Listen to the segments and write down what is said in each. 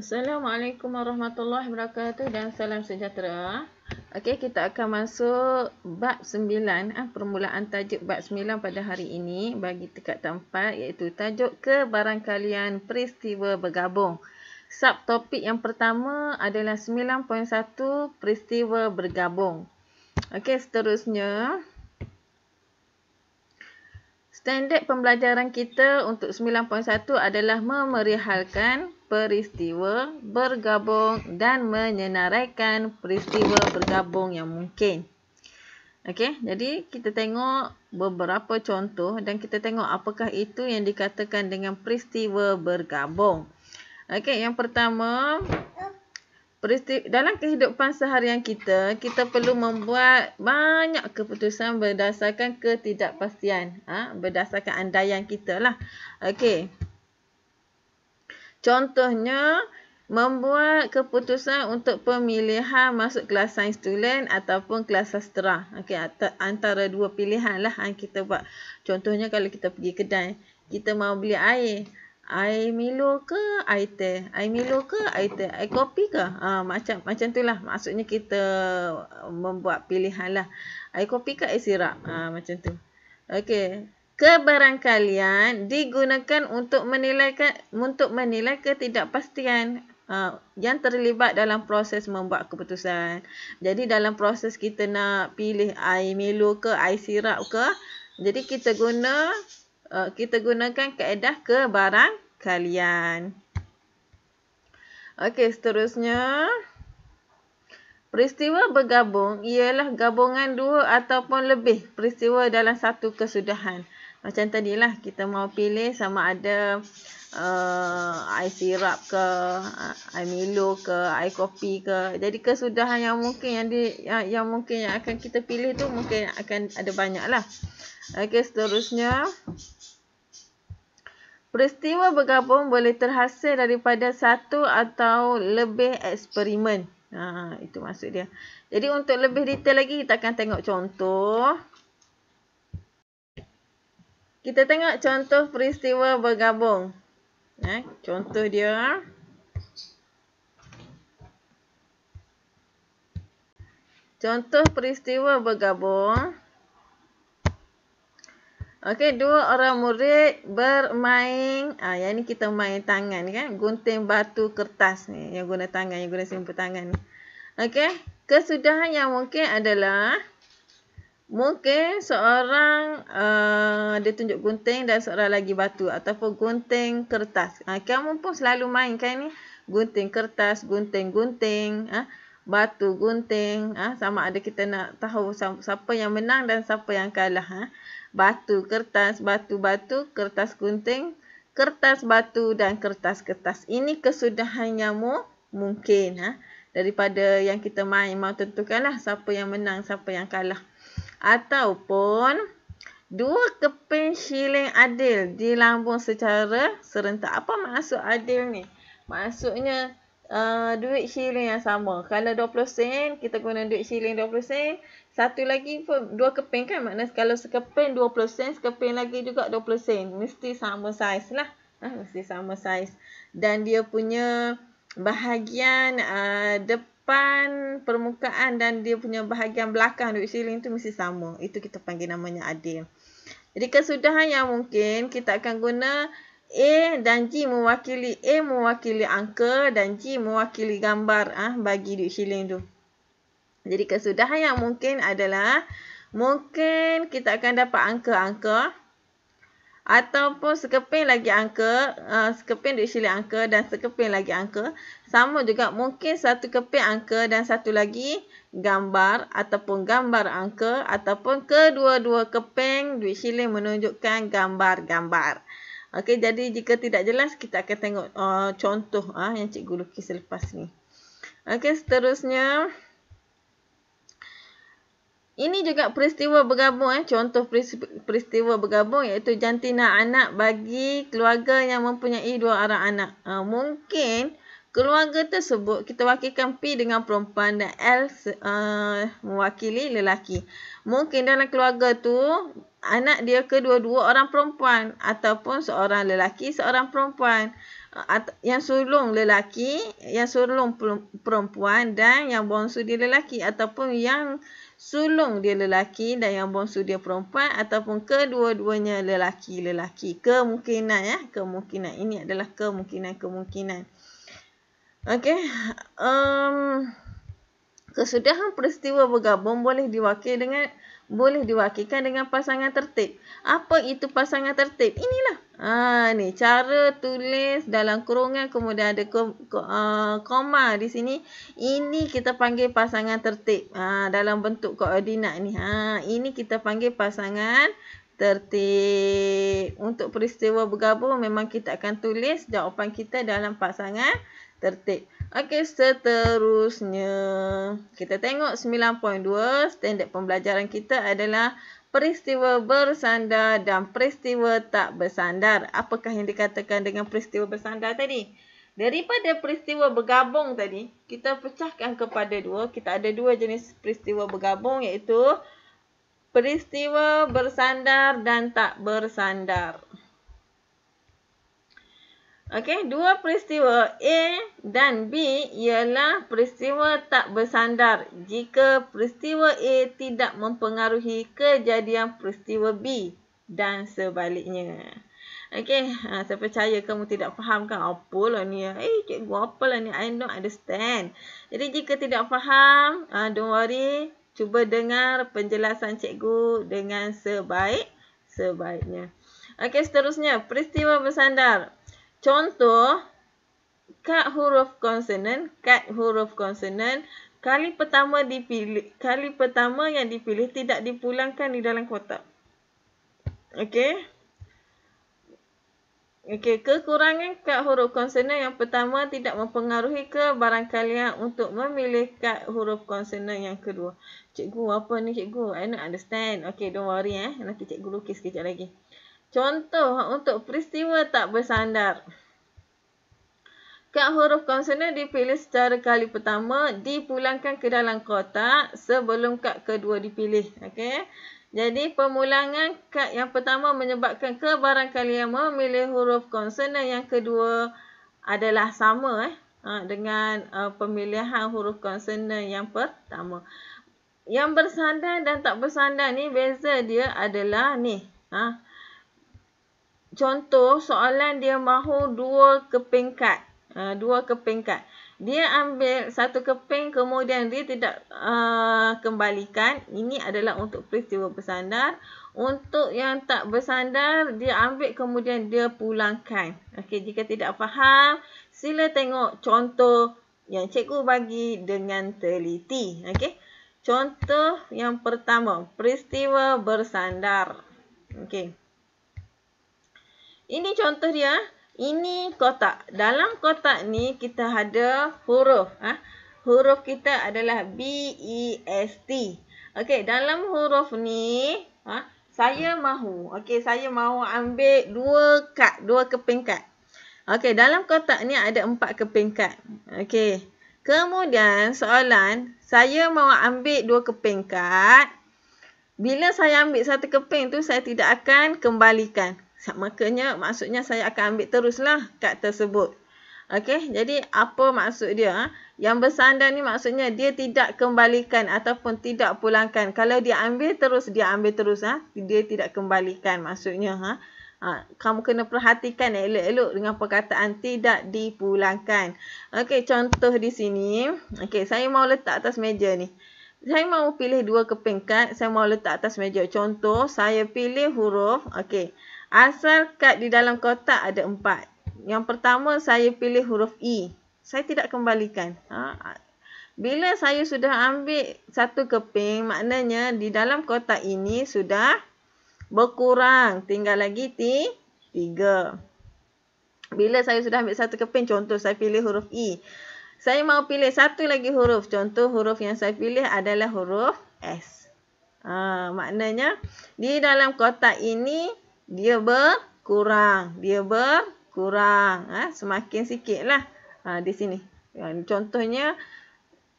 Assalamualaikum warahmatullahi wabarakatuh dan salam sejahtera. Okey, kita akan masuk bab 9, ha, ah, permulaan tajuk bab 9 pada hari ini bagi tekat tempat iaitu tajuk kebarangkalian peristiwa bergabung. Sub topik yang pertama adalah 9.1 peristiwa bergabung. Okey, seterusnya standard pembelajaran kita untuk 9.1 adalah memerihalkan peristiwa bergabung dan menyenaraikan peristiwa bergabung yang mungkin. Okey, jadi kita tengok beberapa contoh dan kita tengok apakah itu yang dikatakan dengan peristiwa bergabung. Okey, yang pertama peristiwa, dalam kehidupan seharian kita, kita perlu membuat banyak keputusan berdasarkan ketidakpastian, ha? berdasarkan andaian kita lah. Okey. Contohnya, membuat keputusan untuk pemilihan masuk kelas sains tulen ataupun kelas sastra. Okey, antara dua pilihan lah yang kita buat. Contohnya, kalau kita pergi kedai, kita mau beli air. Air Milo ke air teh? Air Milo ke air teh? Air kopi ke? Ha, macam macam tu lah. Maksudnya kita membuat pilihan lah. Air kopi ke air sirap? Ha, macam tu. Okey. Kebarangkalian digunakan untuk menilai untuk menilai ketidakpastian uh, yang terlibat dalam proses membuat keputusan. Jadi dalam proses kita nak pilih air milo ke air sirap ke, jadi kita guna uh, kita gunakan kaedah keberangkalian. Okey, seterusnya Peristiwa bergabung ialah gabungan dua ataupun lebih peristiwa dalam satu kesudahan macam tadi lah kita mau pilih sama ada uh, air sirap ke uh, air milo ke air kopi ke jadi kesudahan yang mungkin yang di yang, yang mungkin yang akan kita pilih tu mungkin akan ada banyak lah okey seterusnya Peristiwa bergabung boleh terhasil daripada satu atau lebih eksperimen. Ha, itu maksud dia. Jadi untuk lebih detail lagi kita akan tengok contoh. Kita tengok contoh peristiwa bergabung. Eh, contoh dia. Ha? Contoh peristiwa bergabung. Okey, dua orang murid bermain. Ah, yang ni kita main tangan kan. Gunting batu kertas ni. Yang guna tangan, yang guna simpul tangan ni. Okey. Kesudahan yang mungkin adalah... Mungkin seorang uh, dia tunjuk gunting dan seorang lagi batu ataupun gunting kertas. Ha, kamu pun selalu main kan ni gunting kertas, gunting-gunting, ha? Ah, batu gunting. Ha? Sama ada kita nak tahu siapa yang menang dan siapa yang kalah. Ha? Batu kertas, batu-batu, kertas gunting, kertas batu dan kertas-kertas. Ini kesudahannya mu mungkin. Ha? Daripada yang kita main, mau tentukanlah siapa yang menang, siapa yang kalah ataupun dua keping shilling adil dilambung secara serentak. Apa maksud adil ni? Maksudnya uh, duit shilling yang sama. Kalau 20 sen, kita guna duit shilling 20 sen. Satu lagi pun dua keping kan? maknanya kalau sekeping 20 sen, sekeping lagi juga 20 sen. Mesti sama saiz lah. Ha, mesti sama saiz. Dan dia punya bahagian uh, depan depan permukaan dan dia punya bahagian belakang duit siling tu mesti sama. Itu kita panggil namanya adil. Jadi kesudahan yang mungkin kita akan guna A dan G mewakili A mewakili angka dan G mewakili gambar ah ha, bagi duit siling tu. Jadi kesudahan yang mungkin adalah mungkin kita akan dapat angka-angka ataupun sekeping lagi angka, uh, sekeping dikshili angka dan sekeping lagi angka. Sama juga mungkin satu keping angka dan satu lagi gambar ataupun gambar angka ataupun kedua-dua keping dikshili menunjukkan gambar-gambar. Okey, jadi jika tidak jelas kita akan tengok uh, contoh uh, yang cikgu lukis selepas ni. Okey, seterusnya. Ini juga peristiwa bergabung eh. Contoh peristiwa bergabung iaitu jantina anak bagi keluarga yang mempunyai dua orang anak. Uh, mungkin keluarga tersebut kita wakilkan P dengan perempuan dan L uh, mewakili lelaki. Mungkin dalam keluarga tu anak dia kedua-dua orang perempuan ataupun seorang lelaki seorang perempuan ah, yang sulung lelaki, yang sulung perempuan dan yang bongsu dia lelaki ataupun yang sulung dia lelaki dan yang bongsu dia perempuan ataupun kedua-duanya lelaki-lelaki. Kemungkinan ya, kemungkinan. Ini adalah kemungkinan-kemungkinan. Okey. Um, kesudahan peristiwa bergabung boleh diwakil dengan boleh diwakilkan dengan pasangan tertib. Apa itu pasangan tertib? Inilah Ha, ni cara tulis dalam kurungan kemudian ada ko, ko, uh, koma di sini ini kita panggil pasangan tertib ha, dalam bentuk koordinat ni ha, ini kita panggil pasangan tertib untuk peristiwa bergabung memang kita akan tulis jawapan kita dalam pasangan tertib ok seterusnya kita tengok 9.2 standard pembelajaran kita adalah peristiwa bersandar dan peristiwa tak bersandar. Apakah yang dikatakan dengan peristiwa bersandar tadi? Daripada peristiwa bergabung tadi, kita pecahkan kepada dua. Kita ada dua jenis peristiwa bergabung iaitu peristiwa bersandar dan tak bersandar. Okey, dua peristiwa A dan B ialah peristiwa tak bersandar jika peristiwa A tidak mempengaruhi kejadian peristiwa B dan sebaliknya. Okey, ha, saya percaya kamu tidak faham kan apalah ni. Eh, cikgu apalah ni. I don't understand. Jadi, jika tidak faham, ha, don't worry. Cuba dengar penjelasan cikgu dengan sebaik-sebaiknya. Okey, seterusnya. Peristiwa bersandar. Contoh, kad huruf konsonan, kad huruf konsonan, kali pertama dipilih, kali pertama yang dipilih tidak dipulangkan di dalam kotak. Okey. Okey, kekurangan kad huruf konsonan yang pertama tidak mempengaruhi ke barangkalian untuk memilih kad huruf konsonan yang kedua. Cikgu, apa ni cikgu? I don't understand. Okey, don't worry eh. Nanti cikgu lukis kejap lagi. Contoh untuk peristiwa tak bersandar. kak huruf konsonan dipilih secara kali pertama, dipulangkan ke dalam kotak sebelum kak kedua dipilih. Okay, Jadi, pemulangan kak yang pertama menyebabkan kebarangkalian memilih huruf konsonan yang kedua adalah sama eh, ha, dengan uh, pemilihan huruf konsonan yang pertama. Yang bersandar dan tak bersandar ni, beza dia adalah ni. Haa contoh soalan dia mahu dua kepingkat. Uh, dua kepingkat. Dia ambil satu keping kemudian dia tidak uh, kembalikan. Ini adalah untuk peristiwa bersandar. Untuk yang tak bersandar, dia ambil kemudian dia pulangkan. Okey, jika tidak faham, sila tengok contoh yang cikgu bagi dengan teliti. Okey, contoh yang pertama, peristiwa bersandar. Okey. Ini contoh dia. Ah. Ini kotak. Dalam kotak ni kita ada huruf. Ha? Huruf kita adalah B, E, S, T. Okey, dalam huruf ni, ha? saya mahu. Okey, saya mahu ambil dua kad, dua keping kad. Okey, dalam kotak ni ada empat keping kad. Okey, kemudian soalan, saya mahu ambil dua keping kad. Bila saya ambil satu keping tu, saya tidak akan kembalikan. Makanya maksudnya saya akan ambil teruslah kad tersebut. Okey, jadi apa maksud dia? Ha? Yang bersandar ni maksudnya dia tidak kembalikan ataupun tidak pulangkan. Kalau dia ambil terus, dia ambil terus. Ha? Dia tidak kembalikan maksudnya. Ha? Ha, kamu kena perhatikan elok-elok dengan perkataan tidak dipulangkan. Okey, contoh di sini. Okey, saya mau letak atas meja ni. Saya mau pilih dua keping kad. Saya mau letak atas meja. Contoh, saya pilih huruf. Okey. Asal kad di dalam kotak ada empat. Yang pertama saya pilih huruf E. Saya tidak kembalikan. Ha. Bila saya sudah ambil satu keping, maknanya di dalam kotak ini sudah berkurang. Tinggal lagi T, tiga. Bila saya sudah ambil satu keping, contoh saya pilih huruf E. Saya mau pilih satu lagi huruf. Contoh huruf yang saya pilih adalah huruf S. Ha, maknanya di dalam kotak ini dia berkurang. Dia berkurang. Ha? Semakin sikit lah ha, di sini. Ha, contohnya,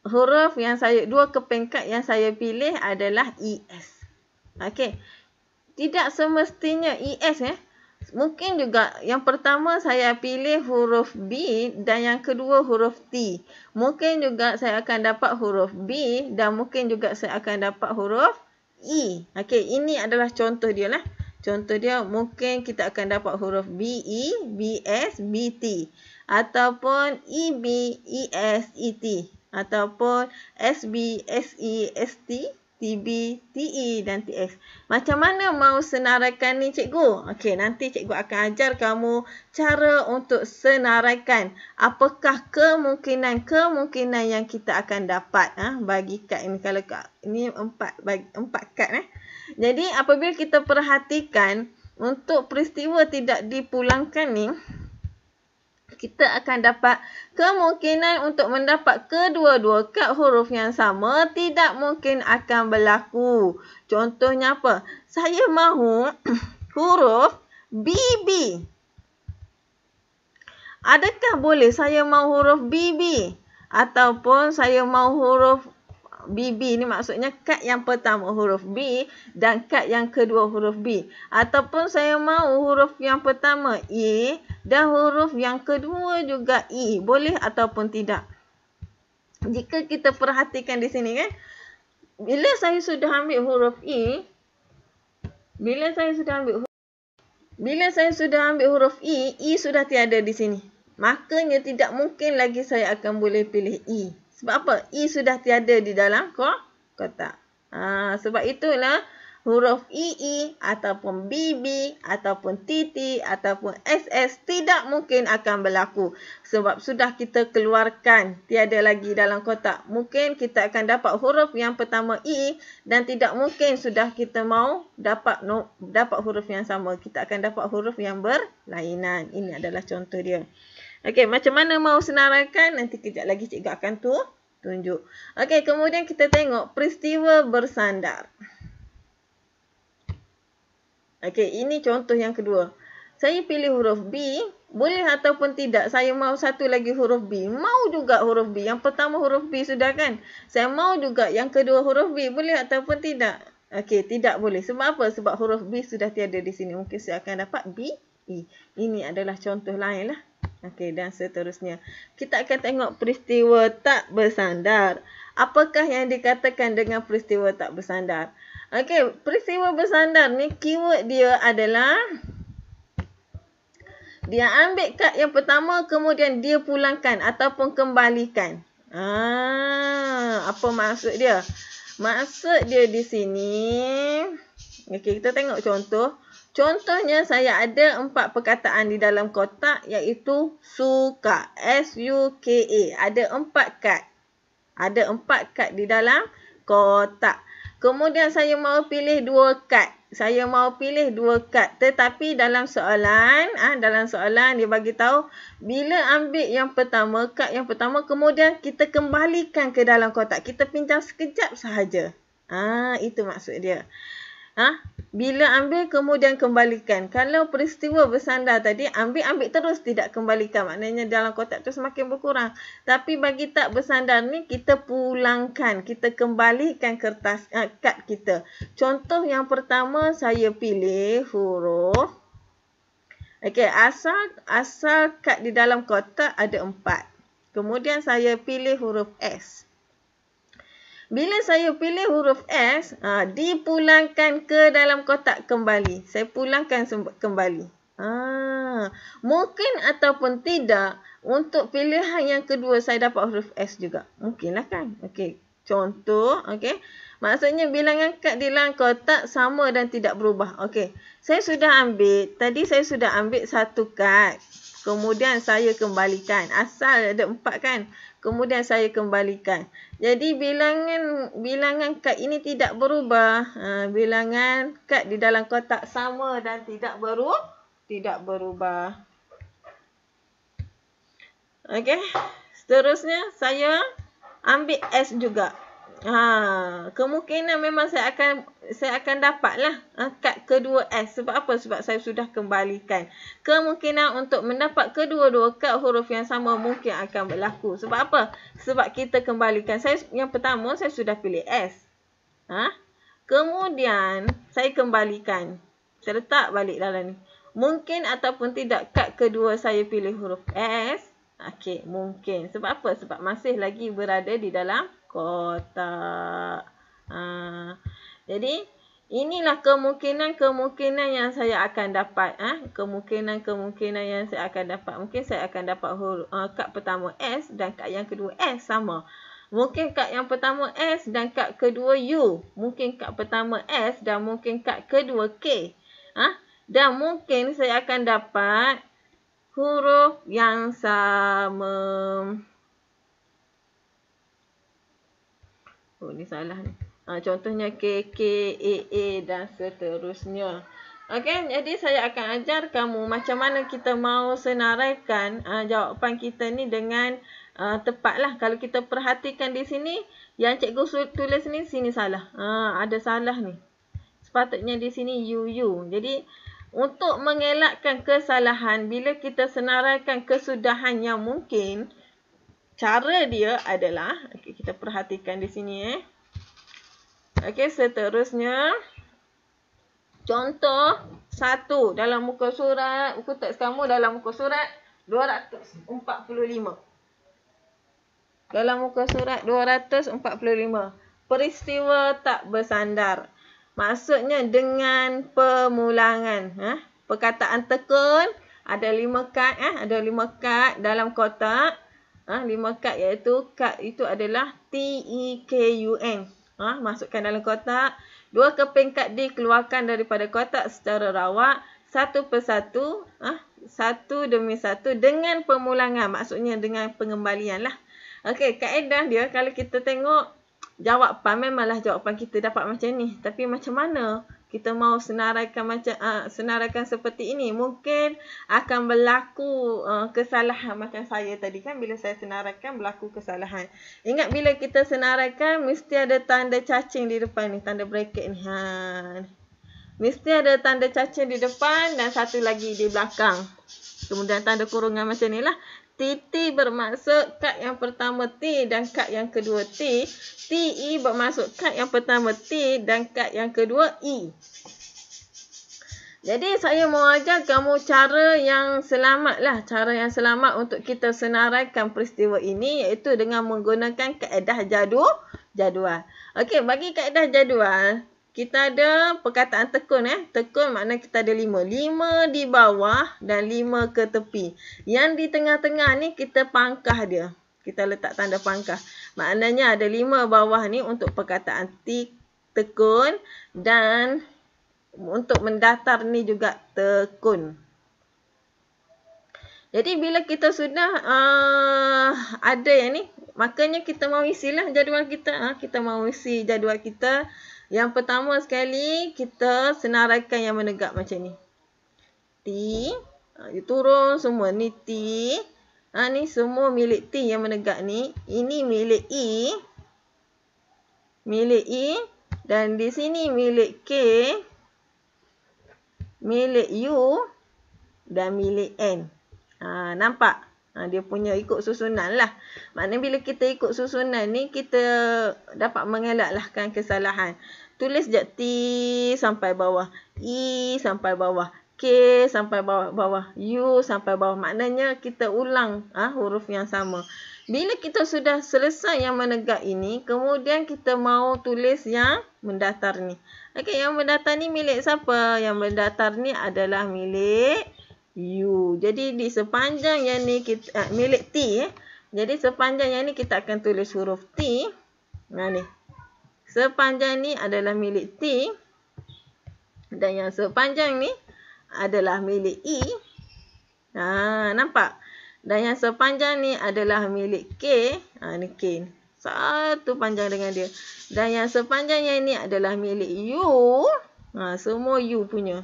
huruf yang saya, dua kepingkat yang saya pilih adalah ES. Okey. Tidak semestinya ES eh. Mungkin juga yang pertama saya pilih huruf B dan yang kedua huruf T. Mungkin juga saya akan dapat huruf B dan mungkin juga saya akan dapat huruf E. Okay, ini adalah contoh dia lah. Contoh dia mungkin kita akan dapat huruf B e, B E S B T ataupun E E B S E T ataupun S S e, S B E T T B T E dan T S Macam mana mau senaraikan ni cikgu? Okey, nanti cikgu akan ajar kamu cara untuk senaraikan. Apakah kemungkinan-kemungkinan yang kita akan dapat ha? bagi kad ini kalau kad ini empat bagi empat kad eh. Jadi apabila kita perhatikan untuk peristiwa tidak dipulangkan ni kita akan dapat kemungkinan untuk mendapat kedua-dua kad huruf yang sama tidak mungkin akan berlaku. Contohnya apa? Saya mahu huruf BB. Adakah boleh saya mahu huruf BB ataupun saya mahu huruf BB ni maksudnya kad yang pertama huruf B dan kad yang kedua huruf B. Ataupun saya mahu huruf yang pertama E dan huruf yang kedua juga E. Boleh ataupun tidak. Jika kita perhatikan di sini kan. Bila saya sudah ambil huruf E. Bila saya sudah ambil huruf, bila saya sudah ambil huruf E, E sudah tiada di sini. Makanya tidak mungkin lagi saya akan boleh pilih E. Sebab apa? I e sudah tiada di dalam kotak. Ha, sebab itulah huruf EE e ataupun BB ataupun TT ataupun SS tidak mungkin akan berlaku. Sebab sudah kita keluarkan tiada lagi dalam kotak. Mungkin kita akan dapat huruf yang pertama EE dan tidak mungkin sudah kita mau dapat no, dapat huruf yang sama. Kita akan dapat huruf yang berlainan. Ini adalah contoh dia. Okey, macam mana mau senaraikan? Nanti kejap lagi cikgu akan tu tunjuk. Okey, kemudian kita tengok peristiwa bersandar. Okey, ini contoh yang kedua. Saya pilih huruf B, boleh ataupun tidak saya mau satu lagi huruf B. Mau juga huruf B. Yang pertama huruf B sudah kan? Saya mau juga yang kedua huruf B, boleh ataupun tidak? Okey, tidak boleh. Sebab apa? Sebab huruf B sudah tiada di sini. Mungkin saya akan dapat B, E. Ini adalah contoh lain lah. Okey dan seterusnya. Kita akan tengok peristiwa tak bersandar. Apakah yang dikatakan dengan peristiwa tak bersandar? Okey, peristiwa bersandar ni keyword dia adalah dia ambil kad yang pertama kemudian dia pulangkan ataupun kembalikan. Ah, apa maksud dia? Maksud dia di sini Okey, kita tengok contoh. Contohnya saya ada empat perkataan di dalam kotak iaitu suka. S-U-K-A. Ada empat kad. Ada empat kad di dalam kotak. Kemudian saya mau pilih dua kad. Saya mau pilih dua kad. Tetapi dalam soalan, ah dalam soalan dia bagi tahu bila ambil yang pertama, kad yang pertama kemudian kita kembalikan ke dalam kotak. Kita pinjam sekejap sahaja. Ah itu maksud dia. Ha? Bila ambil kemudian kembalikan Kalau peristiwa bersandar tadi Ambil-ambil terus tidak kembalikan Maknanya dalam kotak tu semakin berkurang Tapi bagi tak bersandar ni Kita pulangkan Kita kembalikan kertas eh, kad kita Contoh yang pertama saya pilih huruf okay, asal, asal kad di dalam kotak ada empat Kemudian saya pilih huruf S bila saya pilih huruf S, ha, dipulangkan ke dalam kotak kembali. Saya pulangkan kembali. Ha, mungkin ataupun tidak, untuk pilihan yang kedua saya dapat huruf S juga. Mungkinlah kan? Okey, contoh. Okey, maksudnya bilangan kad di dalam kotak sama dan tidak berubah. Okey, saya sudah ambil. Tadi saya sudah ambil satu kad. Kemudian saya kembalikan. Asal ada empat kan. Kemudian saya kembalikan. Jadi bilangan bilangan kad ini tidak berubah. Ha, bilangan kad di dalam kotak sama dan tidak beru tidak berubah. Okey. Seterusnya saya ambil S juga. Ha, kemungkinan memang saya akan saya akan dapatlah kad kedua S. Sebab apa? Sebab saya sudah kembalikan. Kemungkinan untuk mendapat kedua-dua kad huruf yang sama mungkin akan berlaku. Sebab apa? Sebab kita kembalikan. Saya yang pertama saya sudah pilih S. Ha? Kemudian saya kembalikan. Saya letak balik dalam ni. Mungkin ataupun tidak kad kedua saya pilih huruf S. Okey, mungkin. Sebab apa? Sebab masih lagi berada di dalam kotak. Ha. Jadi, inilah kemungkinan-kemungkinan yang saya akan dapat. Ha. Kemungkinan-kemungkinan yang saya akan dapat. Mungkin saya akan dapat huruf, uh, ha, kad pertama S dan kad yang kedua S sama. Mungkin kad yang pertama S dan kad kedua U. Mungkin kad pertama S dan mungkin kad kedua K. Ha? Dan mungkin saya akan dapat huruf yang sama. Oh, ni salah ni. Ha, contohnya K, K, A, A dan seterusnya. Okey, jadi saya akan ajar kamu macam mana kita mahu senaraikan uh, jawapan kita ni dengan ah, tepat lah. Kalau kita perhatikan di sini, yang cikgu tulis ni, sini salah. Ha, ada salah ni. Sepatutnya di sini U, U. Jadi, untuk mengelakkan kesalahan, bila kita senaraikan kesudahan yang mungkin, cara dia adalah, kita perhatikan di sini eh. Okey, seterusnya contoh satu dalam muka surat, buku teks kamu dalam muka surat 245. Dalam muka surat 245. Peristiwa tak bersandar. Maksudnya dengan pemulangan, eh. Perkataan tekun ada lima kad eh, ada lima kad dalam kotak Ah, lima kad iaitu kad itu adalah T E K U N. Ah, masukkan dalam kotak. Dua keping kad dikeluarkan daripada kotak secara rawak satu persatu, ah, satu demi satu dengan pemulangan, maksudnya dengan pengembalian lah. Okey, kaedah dia kalau kita tengok jawapan memanglah jawapan kita dapat macam ni. Tapi macam mana kita mau senaraikan macam uh, senaraikan seperti ini mungkin akan berlaku uh, kesalahan macam saya tadi kan bila saya senaraikan berlaku kesalahan ingat bila kita senaraikan mesti ada tanda cacing di depan ni tanda bracket ni ha mesti ada tanda cacing di depan dan satu lagi di belakang kemudian tanda kurungan macam ni lah. T T bermaksud kad yang pertama T dan kad yang kedua T. T E bermaksud kad yang pertama T dan kad yang kedua E. Jadi saya mau ajar kamu cara yang selamat lah. Cara yang selamat untuk kita senaraikan peristiwa ini iaitu dengan menggunakan kaedah jadual. Okey, bagi kaedah jadual kita ada perkataan tekun eh. Tekun makna kita ada lima. Lima di bawah dan lima ke tepi. Yang di tengah-tengah ni kita pangkah dia. Kita letak tanda pangkah. Maknanya ada lima bawah ni untuk perkataan tekun dan untuk mendatar ni juga tekun. Jadi bila kita sudah uh, ada yang ni, makanya kita mau isilah jadual kita. Ha, kita mau isi jadual kita. Kita. Yang pertama sekali kita senaraikan yang menegak macam ni. T. Ha, you turun semua. Ni T. Ha, ni semua milik T yang menegak ni. Ini milik E. Milik E. Dan di sini milik K. Milik U. Dan milik N. Ha, nampak? Nampak? Ha, dia punya ikut susunan lah. Maknanya bila kita ikut susunan ni, kita dapat mengelaklahkan kesalahan. Tulis je T sampai bawah. E sampai bawah. K sampai bawah. bawah. U sampai bawah. Maknanya kita ulang ha, huruf yang sama. Bila kita sudah selesai yang menegak ini, kemudian kita mau tulis yang mendatar ni. Okey, yang mendatar ni milik siapa? Yang mendatar ni adalah milik... U. Jadi di sepanjang yang ni kita uh, milik T eh. Jadi sepanjang yang ni kita akan tulis huruf T. Nah ni. Sepanjang ni adalah milik T. Dan yang sepanjang ni adalah milik E. Ha, nampak? Dan yang sepanjang ni adalah milik K. Ha, ni K. Satu panjang dengan dia. Dan yang sepanjang yang ni adalah milik U. Ha, semua U punya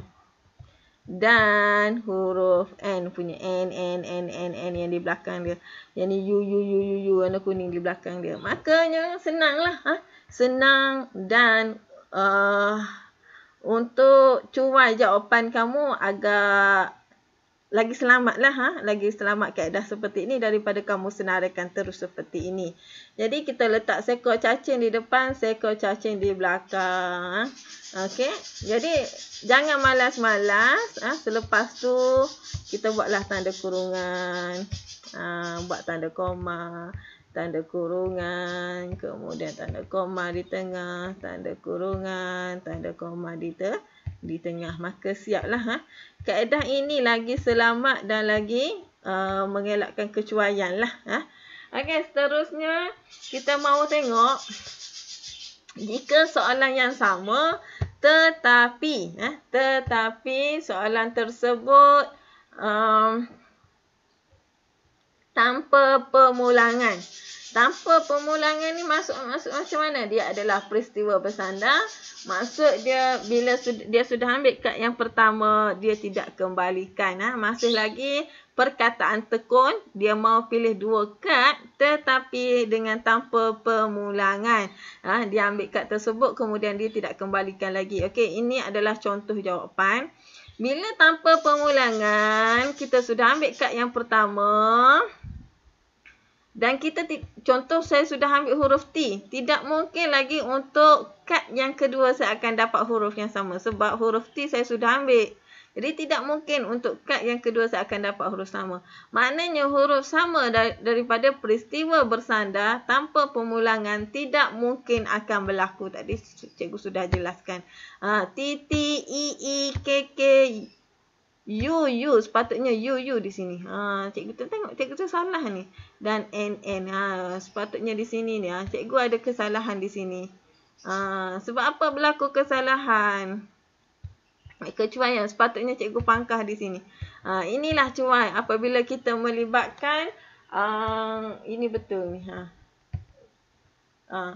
dan huruf N punya N, N, N, N, N yang di belakang dia. Yang ni U, U, U, U, U, warna kuning di belakang dia. Makanya senanglah. Ha? Senang dan uh, untuk cuai jawapan kamu agak lagi selamat lah, ha? lagi selamat keadaan seperti ini daripada kamu senaraikan terus seperti ini. Jadi kita letak seko cacing di depan, seko cacing di belakang. Ha? Okey, jadi jangan malas-malas. Ha? Selepas tu kita buatlah tanda kurungan, ha? buat tanda koma, tanda kurungan, kemudian tanda koma di tengah, tanda kurungan, tanda koma di tengah di tengah. Maka siaplah. Ha? Kaedah ini lagi selamat dan lagi uh, mengelakkan kecuaian lah. Ha? Okay, seterusnya kita mahu tengok jika soalan yang sama tetapi ha, tetapi soalan tersebut um, tanpa pemulangan. Tanpa pemulangan ni masuk-masuk macam mana? Dia adalah peristiwa bersandar. Maksud dia bila dia sudah ambil kad yang pertama, dia tidak kembalikan. Ha? Masih lagi perkataan tekun, dia mau pilih dua kad tetapi dengan tanpa pemulangan. Ha? Dia ambil kad tersebut kemudian dia tidak kembalikan lagi. Okay ini adalah contoh jawapan. Bila tanpa pemulangan, kita sudah ambil kad yang pertama... Dan kita contoh saya sudah ambil huruf T. Tidak mungkin lagi untuk kad yang kedua saya akan dapat huruf yang sama. Sebab huruf T saya sudah ambil. Jadi tidak mungkin untuk kad yang kedua saya akan dapat huruf sama. Maknanya huruf sama daripada peristiwa bersandar tanpa pemulangan tidak mungkin akan berlaku. Tadi cikgu sudah jelaskan. Ah, T, T, I, I, K, K, you you sepatutnya you you di sini ha cikgu tengok cikgu tu salah ni dan n n ha sepatutnya di sini ni ha cikgu ada kesalahan di sini ha sebab apa berlaku kesalahan kecuai yang sepatutnya cikgu pangkah di sini ha inilah cuai apabila kita melibatkan uh, ini betul ni ha ha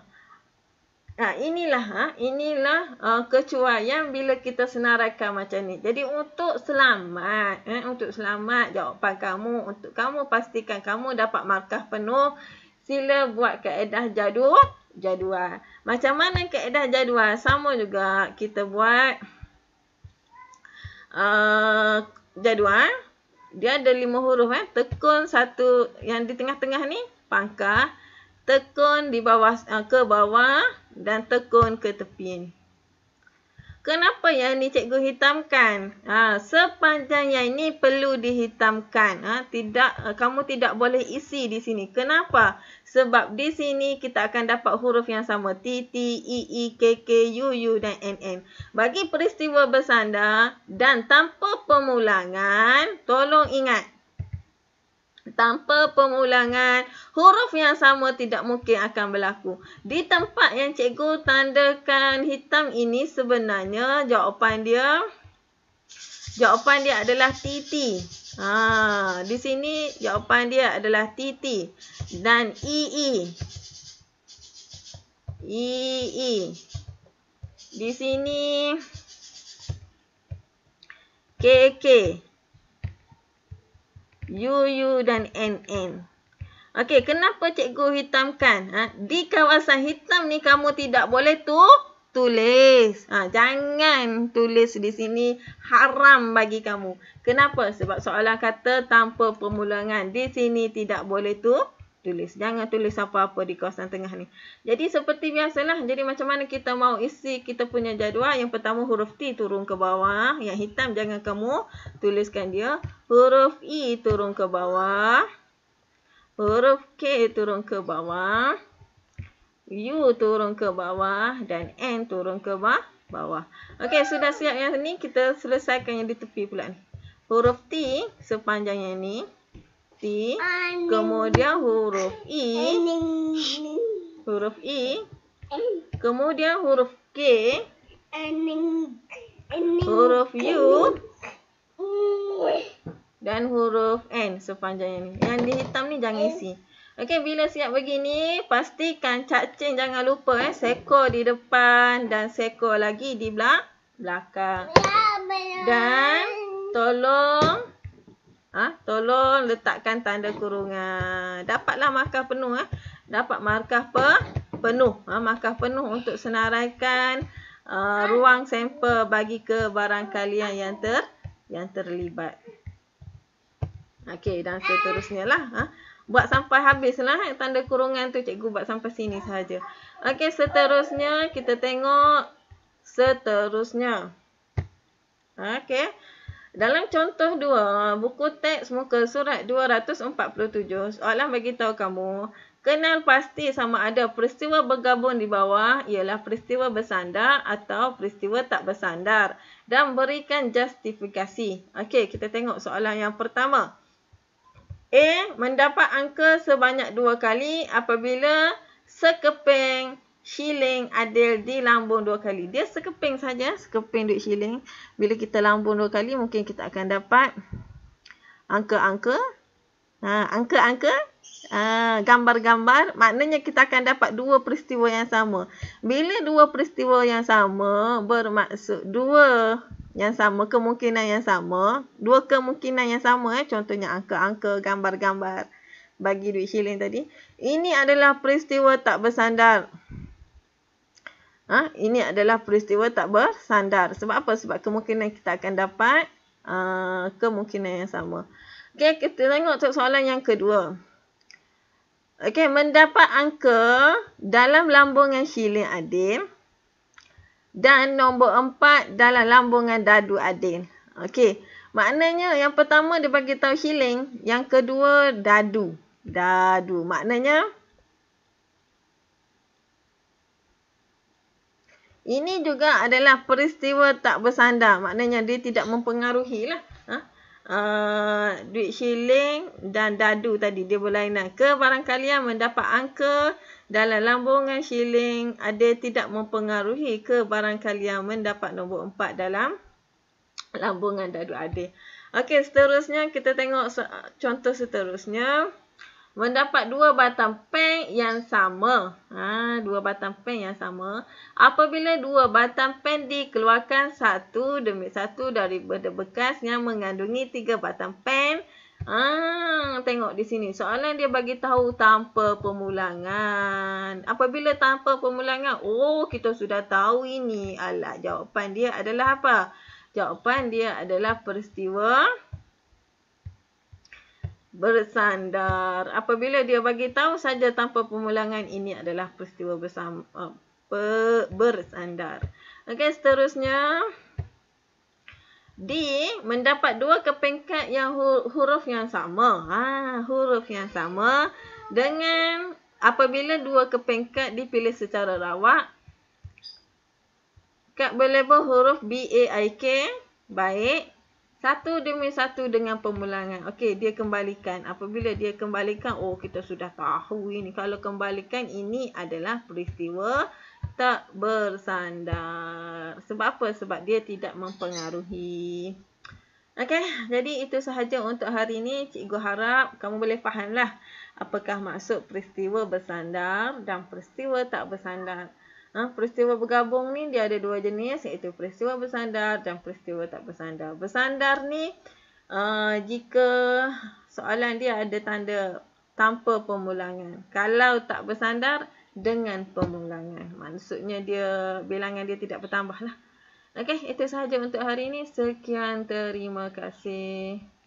Ha, inilah ha, inilah uh, kecuaian bila kita senaraikan macam ni. Jadi untuk selamat, eh, untuk selamat jawapan kamu, untuk kamu pastikan kamu dapat markah penuh, sila buat kaedah jadual. jadual. Macam mana kaedah jadual? Sama juga kita buat uh, jadual. Dia ada lima huruf. Eh. Tekun satu yang di tengah-tengah ni, pangkah tekun di bawah ah, ke bawah dan tekun ke tepi. Kenapa yang ni cikgu hitamkan? Ha, ah, sepanjang yang ni perlu dihitamkan. Ha, tidak, kamu tidak boleh isi di sini. Kenapa? Sebab di sini kita akan dapat huruf yang sama. T, T, I, I, K, K, U, U dan N, N. Bagi peristiwa bersandar dan tanpa pemulangan, tolong ingat. Tanpa pengulangan, huruf yang sama tidak mungkin akan berlaku. Di tempat yang cikgu tandakan hitam ini sebenarnya jawapan dia jawapan dia adalah TT. Ha, di sini jawapan dia adalah TT dan EE. EE. Di sini KK. UU dan NN. Okey, kenapa cikgu hitamkan? Ha? Di kawasan hitam ni kamu tidak boleh tu tulis. Ha, jangan tulis di sini haram bagi kamu. Kenapa? Sebab soalan kata tanpa permulangan. Di sini tidak boleh tu tulis. Jangan tulis apa-apa di kawasan tengah ni. Jadi seperti biasalah. Jadi macam mana kita mau isi kita punya jadual. Yang pertama huruf T turun ke bawah. Yang hitam jangan kamu tuliskan dia. Huruf I turun ke bawah. Huruf K turun ke bawah. U turun ke bawah. Dan N turun ke bawah. bawah. Okey sudah siap yang ni. Kita selesaikan yang di tepi pula ni. Huruf T sepanjang yang ni berarti kemudian huruf i huruf i kemudian huruf k huruf u dan huruf n sepanjang ini yang di hitam ni jangan isi Okey, bila siap begini, pastikan cacing jangan lupa eh. Sekor di depan dan seko lagi di ya, belakang. Dan tolong ha? tolong letakkan tanda kurungan. Dapatlah markah penuh eh. Dapat markah pe penuh. Ha? markah penuh untuk senaraikan uh, ruang sampel bagi ke barang kalian yang ter yang terlibat. Okey, dan seterusnya lah. Ha? Buat sampai habis lah eh? tanda kurungan tu cikgu buat sampai sini sahaja. Okey, seterusnya kita tengok seterusnya. Okey. Dalam contoh dua buku teks muka surat 247, soalan bagi tahu kamu, kenal pasti sama ada peristiwa bergabung di bawah ialah peristiwa bersandar atau peristiwa tak bersandar dan berikan justifikasi. Okey, kita tengok soalan yang pertama. A. Mendapat angka sebanyak dua kali apabila sekeping shilling Adil di lambung dua kali. Dia sekeping saja, sekeping duit shilling. Bila kita lambung dua kali, mungkin kita akan dapat angka-angka. Ha, angka-angka, ha, gambar-gambar. -angka, uh, maknanya kita akan dapat dua peristiwa yang sama. Bila dua peristiwa yang sama, bermaksud dua yang sama, kemungkinan yang sama. Dua kemungkinan yang sama, eh, contohnya angka-angka, gambar-gambar. Bagi duit shilling tadi. Ini adalah peristiwa tak bersandar. Ha, ini adalah peristiwa tak bersandar. Sebab apa? Sebab kemungkinan kita akan dapat uh, kemungkinan yang sama. Okey, kita tengok untuk soalan yang kedua. Okey, mendapat angka dalam lambungan syiling adil dan nombor empat dalam lambungan dadu adil. Okey, maknanya yang pertama dia bagi tahu syiling, yang kedua dadu. Dadu, maknanya... Ini juga adalah peristiwa tak bersandar. Maknanya dia tidak mempengaruhi lah. Ha? Uh, duit shilling dan dadu tadi dia berlainan. Kebarangkali yang mendapat angka dalam lambungan shilling ada tidak mempengaruhi kebarangkali yang mendapat nombor empat dalam lambungan dadu ada. Okey, seterusnya kita tengok contoh seterusnya mendapat dua batang pen yang sama. Ha, dua batang pen yang sama. Apabila dua batang pen dikeluarkan satu demi satu dari benda bekas yang mengandungi tiga batang pen. Ha, tengok di sini. Soalan dia bagi tahu tanpa pemulangan. Apabila tanpa pemulangan, oh kita sudah tahu ini. Alah, jawapan dia adalah apa? Jawapan dia adalah peristiwa bersandar. Apabila dia bagi tahu saja tanpa pemulangan ini adalah peristiwa bersama, uh, pe, bersandar. Okey, seterusnya D mendapat dua kepingkat yang huruf yang sama. Ha, huruf yang sama dengan apabila dua kepingkat dipilih secara rawak kat berlabel huruf B A I K baik satu demi satu dengan pemulangan. Okey, dia kembalikan. Apabila dia kembalikan, oh kita sudah tahu ini. Kalau kembalikan, ini adalah peristiwa tak bersandar. Sebab apa? Sebab dia tidak mempengaruhi. Okey, jadi itu sahaja untuk hari ini. Cikgu harap kamu boleh fahamlah apakah maksud peristiwa bersandar dan peristiwa tak bersandar. Ha, peristiwa bergabung ni dia ada dua jenis iaitu peristiwa bersandar dan peristiwa tak bersandar. Bersandar ni uh, jika soalan dia ada tanda tanpa pemulangan. Kalau tak bersandar dengan pemulangan. Maksudnya dia bilangan dia tidak bertambah lah. Okey, itu sahaja untuk hari ini. Sekian, terima kasih.